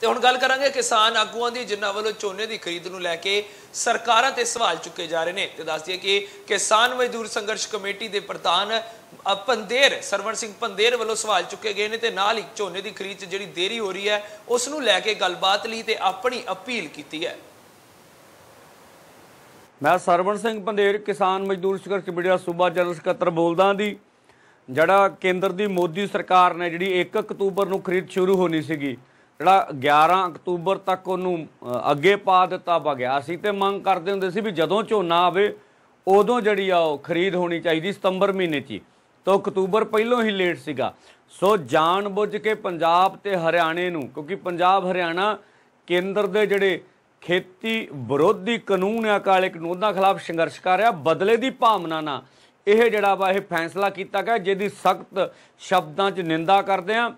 ਤੇ ਹੁਣ ਗੱਲ ਕਰਾਂਗੇ ਕਿਸਾਨ ਆਗੂਆਂ ਦੀ ਜਿਨ੍ਹਾਂ ਵੱਲੋਂ ਝੋਨੇ ਦੀ ਖਰੀਦ ਨੂੰ ਲੈ ਕੇ ਸਰਕਾਰਾਂ ਤੇ ਸਵਾਲ ਚੁੱਕੇ ਜਾ ਰਹੇ ਨੇ ਤੇ ਦੱਸ ਦਈਏ ਕਿ ਕਿਸਾਨ ਮਜ਼ਦੂਰ ਸੰਘਰਸ਼ ਕਮੇਟੀ ਦੇ ਪ੍ਰਧਾਨ ਪੰਦੇਰ ਸਰਵਣ ਸਿੰਘ ਪੰਦੇਰ ਵੱਲੋਂ ਸਵਾਲ ਚੁੱਕੇ ਗਏ ਨੇ ਤੇ ਨਾਲ ਹੀ ਝੋਨੇ ਦੀ ਖਰੀਦ 'ਚ ਜਿਹੜੀ ਦੇਰੀ ਹੋ ਰਹੀ ਹੈ ਉਸ ਨੂੰ ਲੈ ਕੇ ਗੱਲਬਾਤ ਲਈ ਤੇ ਆਪਣੀ ਅਪੀਲ ਕੀਤੀ ਹੈ ਮੈਂ ਸਰਵਣ ਸਿੰਘ ਪੰਦੇਰ ਕਿਸਾਨ ਮਜ਼ਦੂਰ ਸੰਘਰਸ਼ ਕਮੇਟੀ ਦਾ ਸੂਬਾ ਜਨਰਲ ਸਕੱਤਰ ਬੋਲਦਾ ਦੀ ਜਿਹੜਾ ਕੇਂਦਰ ਦੀ ਮੋਦੀ ਸਰਕਾਰ ਨੇ ਜਿਹੜੀ 1 ਅਕਤੂਬਰ ਨੂੰ ਖਰੀਦ ਸ਼ੁਰੂ ਹੋਣੀ ਸੀਗੀ ਜਿਹੜਾ 11 ਅਕਤੂਬਰ ਤੱਕ ਉਹਨੂੰ ਅੱਗੇ ਪਾ ਦਿੱਤਾ ਗਿਆ ਸੀ ਤੇ ਮੰਗ ਕਰਦੇ ਹੁੰਦੇ ਸੀ ਵੀ ਜਦੋਂ ਝੋਨਾ ਆਵੇ ਉਦੋਂ ਜਿਹੜੀ ਆ ਉਹ ਖਰੀਦ ਹੋਣੀ ਚਾਹੀਦੀ ਸਤੰਬਰ ਮਹੀਨੇ 'ਚ ਤੋ ਅਕਤੂਬਰ ਪਹਿਲਾਂ ਹੀ ਲੇਟ ਸੀਗਾ ਸੋ ਜਾਣ ਬੁੱਝ ਕੇ ਪੰਜਾਬ ਤੇ ਹਰਿਆਣੇ ਨੂੰ ਕਿਉਂਕਿ ਪੰਜਾਬ ਹਰਿਆਣਾ ਕੇਂਦਰ ਦੇ ਜਿਹੜੇ ਖੇਤੀ ਵਿਰੋਧੀ ਕਾਨੂੰਨ ਆ ਕਾਲੇ ਕਾਨੂੰਨਾਂ ਖਿਲਾਫ ਸੰਘਰਸ਼ ਕਰ ਰਿਹਾ ਬਦਲੇ ਦੀ ਭਾਵਨਾ ਨਾਲ ਇਹ ਜਿਹੜਾ ਵਾ ਇਹ ਫੈਸਲਾ ਕੀਤਾ ਗਿਆ ਜਿਹਦੀ ਸਖਤ ਸ਼ਬਦਾਂ 'ਚ ਨਿੰਦਾ ਕਰਦੇ ਆ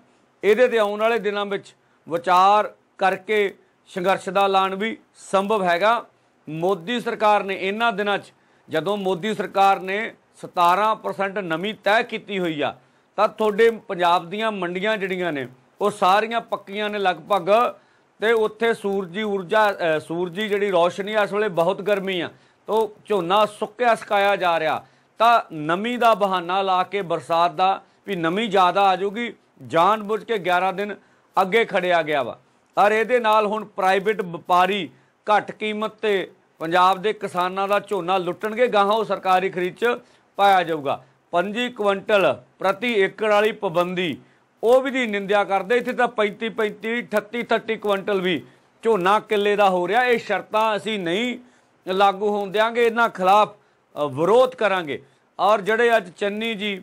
ਇਹਦੇ ਤੇ ਆਉਣ ਵਾਲੇ ਦਿਨਾਂ ਵਿੱਚ ਵਿਚਾਰ ਕਰਕੇ ਸੰਘਰਸ਼ ਦਾ ਐਲਾਨ ਵੀ ਸੰਭਵ ਹੈਗਾ ਮੋਦੀ ਸਰਕਾਰ ਨੇ ਇਹਨਾਂ ਦਿਨਾਂ 'ਚ ਜਦੋਂ ਮੋਦੀ ਸਰਕਾਰ ਨੇ 17% ਨਮੀ ਤੈਅ ਕੀਤੀ ਹੋਈ ਆ ਤਾਂ ਤੁਹਾਡੇ ਪੰਜਾਬ ਦੀਆਂ ਮੰਡੀਆਂ ਜਿਹੜੀਆਂ ਨੇ ਉਹ ਸਾਰੀਆਂ ਪੱਕੀਆਂ ਨੇ ਲਗਭਗ ਤੇ ਉੱਥੇ ਸੂਰਜੀ ਊਰਜਾ ਸੂਰਜੀ ਜਿਹੜੀ ਰੌਸ਼ਨੀ ਆ ਇਸ ਵੇਲੇ ਬਹੁਤ ਗਰਮੀ ਆ ਤੋ ਝੋਨਾ ਸੁੱਕਿਆ ਸਕਾਇਆ ਜਾ ਰਿਹਾ ਤਾਂ ਨਮੀ ਦਾ ਬਹਾਨਾ ਲਾ ਕੇ ਬਰਸਾਤ ਦਾ ਵੀ ਨਮੀ ਜ਼ਿਆਦਾ ਆ ਜਾਊਗੀ ਜਾਣਬੁੱਝ ਕੇ 11 ਦਿਨ ਅੱਗੇ ਖੜਿਆ ਗਿਆ ਵਾ ਔਰ ਇਹਦੇ ਨਾਲ ਹੁਣ ਪ੍ਰਾਈਵੇਟ ਵਪਾਰੀ ਘੱਟ ਕੀਮਤ ਤੇ ਪੰਜਾਬ ਦੇ ਕਿਸਾਨਾਂ ਦਾ ਝੋਨਾ ਲੁੱਟਣਗੇ ਗਾਹਾਂ ਉਹ ਸਰਕਾਰੀ ਖਰੀਦ 'ਚ ਪਾਇਆ ਜਾਊਗਾ 25 ਕੁਇੰਟਲ ਪ੍ਰਤੀ ਏਕੜ ਵਾਲੀ ਪਾਬੰਦੀ ਉਹ ਵੀ ਦੀ ਨਿੰਦਿਆ ਕਰਦੇ ਇੱਥੇ ਤਾਂ 35 35 38 30 ਕੁਇੰਟਲ ਵੀ ਝੋਨਾ ਕਿੱਲੇ ਦਾ ਹੋ ਰਿਹਾ ਇਹ ਸ਼ਰਤਾਂ ਅਸੀਂ ਨਹੀਂ ਲਾਗੂ ਹੋਣ ਦੇਾਂਗੇ ਇਹਨਾਂ ਖਿਲਾਫ ਵਿਰੋਧ ਕਰਾਂਗੇ ਔਰ ਜਿਹੜੇ ਅੱਜ ਚੰਨੀ ਜੀ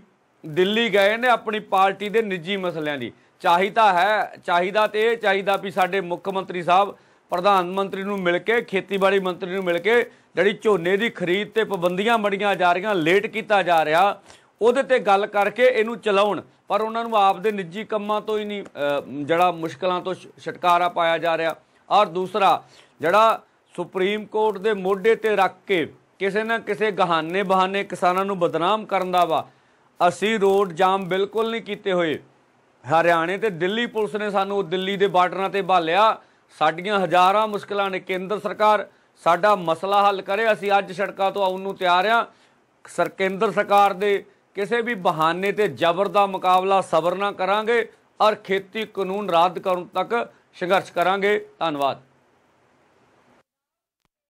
ਦਿੱਲੀ ਗਏ ਨੇ ਆਪਣੀ ਪਾਰਟੀ ਦੇ ਨਿੱਜੀ ਮਸਲਿਆਂ ਦੀ ਚਾਹੀਦਾ ਹੈ ਚਾਹੀਦਾ ਤੇ ਚਾਹੀਦਾ ਵੀ ਸਾਡੇ ਮੁੱਖ ਮੰਤਰੀ ਸਾਹਿਬ ਪ੍ਰਧਾਨ ਮੰਤਰੀ ਨੂੰ ਮਿਲ ਕੇ ਖੇਤੀਬਾੜੀ ਮੰਤਰੀ ਨੂੰ ਮਿਲ ਕੇ ਜਿਹੜੀ ਝੋਨੇ ਦੀ ਖਰੀਦ ਤੇ ਪਾਬੰਦੀਆਂ ਬੜੀਆਂ ਜਾ ਰਹੀਆਂ ਲੇਟ ਕੀਤਾ ਜਾ ਰਿਹਾ ਉਹਦੇ ਤੇ ਗੱਲ ਕਰਕੇ ਇਹਨੂੰ ਚਲਾਉਣ ਪਰ ਉਹਨਾਂ ਨੂੰ ਆਪਦੇ ਨਿੱਜੀ ਕੰਮਾਂ ਤੋਂ ਹੀ ਨਹੀਂ ਜਿਹੜਾ ਮੁਸ਼ਕਲਾਂ ਤੋਂ ਛਟਕਾਰਾ ਪਾਇਆ ਜਾ ਰਿਹਾ ਔਰ ਦੂਸਰਾ ਜਿਹੜਾ ਸੁਪਰੀਮ ਕੋਰਟ ਦੇ ਮੋਢੇ ਤੇ ਰੱਖ ਕੇ ਕਿਸੇ ਨਾ ਕਿਸੇ ਗਹਾਨੇ ਬਹਾਨੇ ਕਿਸਾਨਾਂ ਨੂੰ ਬਦਨਾਮ ਕਰਨ ਦਾ ਵਾ ਅਸੀਂ ਰੋਡ ਜਾਮ ਬਿਲਕੁਲ ਨਹੀਂ ਕੀਤੇ ਹੋਏ ਹਰਿਆਣੇ ਤੇ ਦਿੱਲੀ ਪੁਲਿਸ ਨੇ ਸਾਨੂੰ ਦਿੱਲੀ ਦੇ ਬਾਰਡਰਾਂ ਤੇ ਭਾਲਿਆ ਸਾਡੀਆਂ ਹਜ਼ਾਰਾਂ ਮੁਸ਼ਕਲਾਂ ਨੇ ਕੇਂਦਰ ਸਰਕਾਰ ਸਾਡਾ ਮਸਲਾ ਹੱਲ ਕਰੇ ਅਸੀਂ ਅੱਜ ਸੜਕਾਂ ਤੋਂ ਆਉਣ ਨੂੰ ਤਿਆਰ ਆ ਸਰ ਕੇਂਦਰ ਸਰਕਾਰ ਦੇ ਕਿਸੇ ਵੀ ਬਹਾਨੇ ਤੇ ਜ਼ਬਰ ਦਾ ਮੁਕਾਬਲਾ ਸਬਰ ਨਾ ਕਰਾਂਗੇ ਔਰ ਖੇਤੀ ਕਾਨੂੰਨ ਰੱਦ ਕਰਨ ਤੱਕ ਸੰਘਰਸ਼ ਕਰਾਂਗੇ ਧੰਨਵਾਦ